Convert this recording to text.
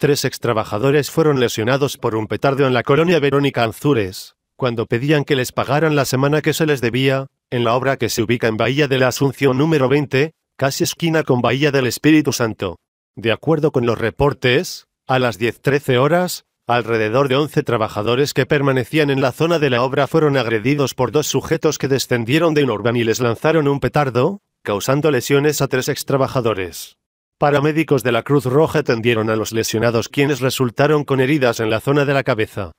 Tres extrabajadores fueron lesionados por un petardo en la colonia Verónica Anzures, cuando pedían que les pagaran la semana que se les debía, en la obra que se ubica en Bahía de la Asunción número 20, casi esquina con Bahía del Espíritu Santo. De acuerdo con los reportes, a las 10.13 horas, alrededor de 11 trabajadores que permanecían en la zona de la obra fueron agredidos por dos sujetos que descendieron de un urban y les lanzaron un petardo, causando lesiones a tres extrabajadores. Paramédicos de la Cruz Roja atendieron a los lesionados quienes resultaron con heridas en la zona de la cabeza.